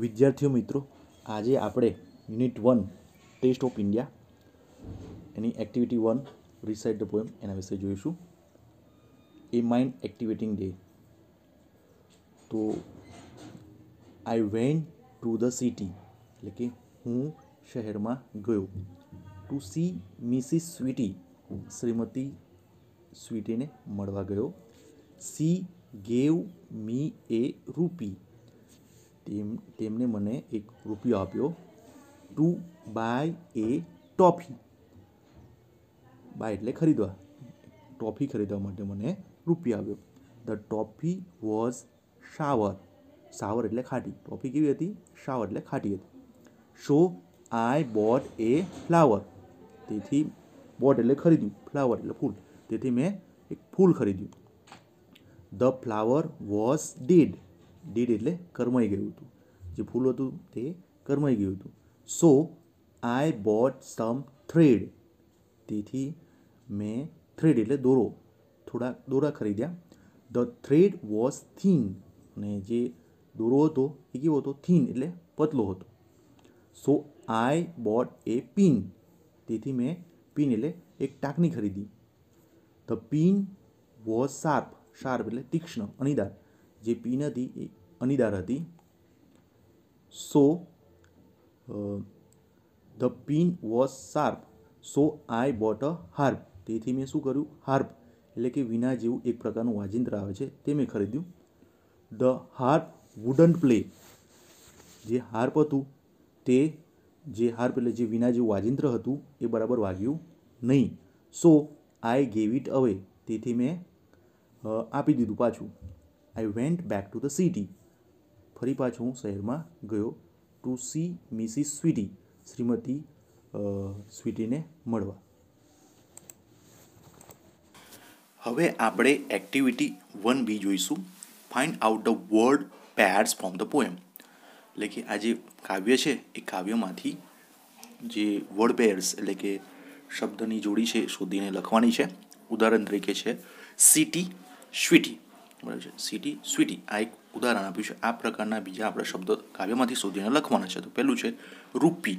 વિદ્યાર્થીઓ મિત્રો આજે આપણે unit one test of India એની activity one recite the poem એના વિશે જોઈશું એ માઇન્ડ એક્ટિવેટિંગ ડે તો I went to the city એટલે કે હું શહેરમાં ગયો ટુ સી મિસિસ સ્વીટી શ્રીમતી સ્વીટીને મળવા ગયો સી ગેવ મી એ રૂપી તેમ તેમણે મને એક રૂપિયો આપ્યો to buy a toffee buy એટલે ખરીદવા ટોફી ખરીદવા માટે મને રૂપિયો આવ્યો the toffee was sour sour એટલે ખાટી ટોફી કેવી હતી શાવર એટલે ખાટી હતી so I bought a flower તેથી બોટ એટલે ખરીદ્યું ફ્લાવર એટલે ફૂલ તેથી મેં એક ફૂલ ખરીદ્યું the flower was dead dead એટલે કર્માઈ ગયું હતું જે ફૂલ હતું તે કર્માઈ ગયું હતું સો આઈ બોટ સમ થ્રેડ તેથી મેં થ્રેડ એટલે દોરો થોડા દોરા ખરીદ્યા ધ થ્રેડ વોઝ થીન અને જે દોરો હતો એ કેવો હતો થીન એટલે પતલો હતો સો આઈ બોટ એ પિન તેથી મેં પિન એટલે એક ટાંકની ખરીદી the pin was sharp sharp એટલે તીક્ષ્ણ અણીદાર જે પીન હતી એ અનિદાર હતી so the pin was sharp so I bought a harp તેથી મેં શું કર્યું હાર્પ એટલે કે વિના જેવું એક પ્રકારનું વાજિંત્ર આવે છે તે મેં ખરીદ્યું ધ હાર્પ વુડન્ટ પ્લે જે હાર્પ હતું તે જે હાર્પ એટલે જે વિના જેવું વાજિંત્ર હતું એ બરાબર વાગ્યું નહીં સો આઈ ગેવ ઇટ અવે તેથી મેં આપી દીધું પાછું I went back to the city ફરી પાછો હું શહેરમાં ગયો ટુ સી મિસિસ સ્વીટી શ્રીમતી સ્વીટીને મળવા હવે આપણે એક્ટિવિટી વન બી જોઈશું find out the word pairs from the poem એટલે કે આ જે કાવ્ય છે એ કાવ્યમાંથી જે વર્ડ પેર્સ એટલે કે શબ્દની જોડી છે શોધીને લખવાની છે ઉદાહરણ તરીકે છે સિટી સ્વીટી બરાબર છે સિટી સ્વીટી આ એક ઉદાહરણ આપ્યું છે આ પ્રકારના બીજા આપણા શબ્દો કાવ્યમાંથી શોધીને લખવાના છે તો પહેલું છે રૂપી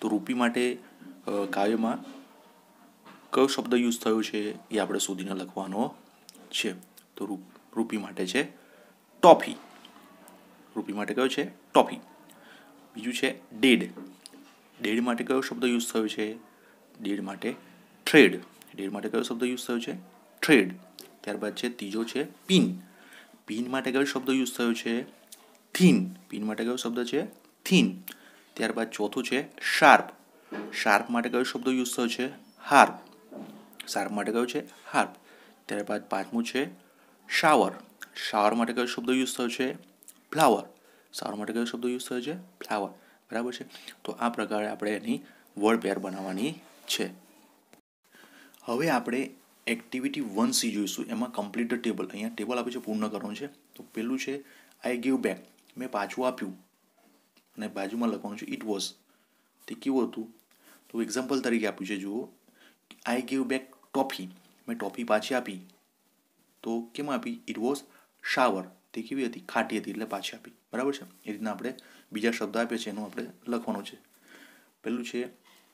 તો રૂપી માટે કાવ્યમાં કયો શબ્દ યુઝ થયો છે એ આપણે શોધીને લખવાનો છે તો રૂપી માટે છે ટોફી રૂપી માટે કયો છે ટોફી બીજું છે ડેડ ડેડ માટે કયો શબ્દ યુઝ થયો છે ડેડ માટે ટ્રેડ ડેડ માટે કયો શબ્દ યુઝ થયો છે ટ્રેડ ત્યારબાદ છે ત્રીજો છે પિન પિન માટે કયો શબ્દ યુઝ થયો છે થીન પિન માટે કયો શબ્દ છે થીન ત્યારબાદ ચોથું છે શાર્પ શાર્પ માટે કયો શબ્દ યુઝ થયો છે હાર્પ શાર્પ માટે કયો છે હાર્પ ત્યારબાદ પાંચમું છે શાવર શાવર માટે કયો શબ્દ યુઝ થયો છે ફ્લાવર શાવર માટે કયો શબ્દ યુઝ થયો છે ફ્લાવર બરાબર છે તો આ પ્રકારે આપણે એની વર્ડ પેર બનાવવાની છે હવે આપણે એક્ટિવિટી વન સી જોઈશું એમાં કમ્પ્લીટ ટેબલ અહીંયા ટેબલ આપ્યું છે પૂર્ણ કરવાનું છે તો પહેલું છે આઈ ગીવ બેક મેં પાછું આપ્યું અને બાજુમાં લખવાનું છે ઇટ વોઝ તે કેવું હતું તો એક્ઝામ્પલ તરીકે આપ્યું છે જુઓ આઈ ગીવ બેક ટોફી મેં ટોફી પાછી આપી તો કેમ આપી ઇટ વોઝ શાવર તે કેવી હતી ખાટી હતી એટલે પાછી આપી બરાબર છે એ રીતના આપણે બીજા શબ્દ આપીએ છે એનું આપણે લખવાનું છે પેલું છે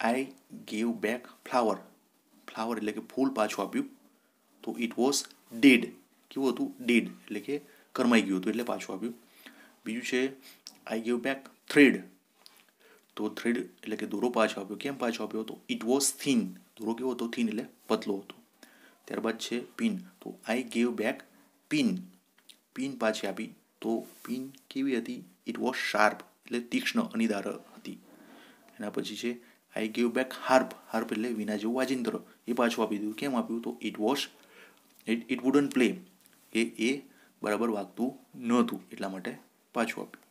I give back flower flower એટલે કે ફૂલ પાછું આપ્યું તો ઇટ વોઝ ડેડ કેવું હતું ડેડ એટલે કે કરમાઈ ગયું હતું એટલે પાછું આપ્યું બીજું છે આઈ ગેવ બેક થ્રેડ તો થ્રેડ એટલે કે દોરો પાછો આપ્યો કેમ પાછો આપ્યો હતો ઇટ વોઝ થીન દોરો કેવો હતો થીન એટલે પતલો હતો ત્યારબાદ છે પિન તો I gave back pin pin પાછી આપી તો પિન કેવી હતી ઇટ વોઝ શાર્પ એટલે તીક્ષ્ણ અનિદાર હતી એના પછી છે I give back harp harp એટલે વિના જેવું વાજિંત્ર એ પાછું આપી દીધું કેમ આપ્યું તો it was it it wouldn't play એ એ બરાબર વાગતું નહોતું એટલા માટે પાછું આપ્યું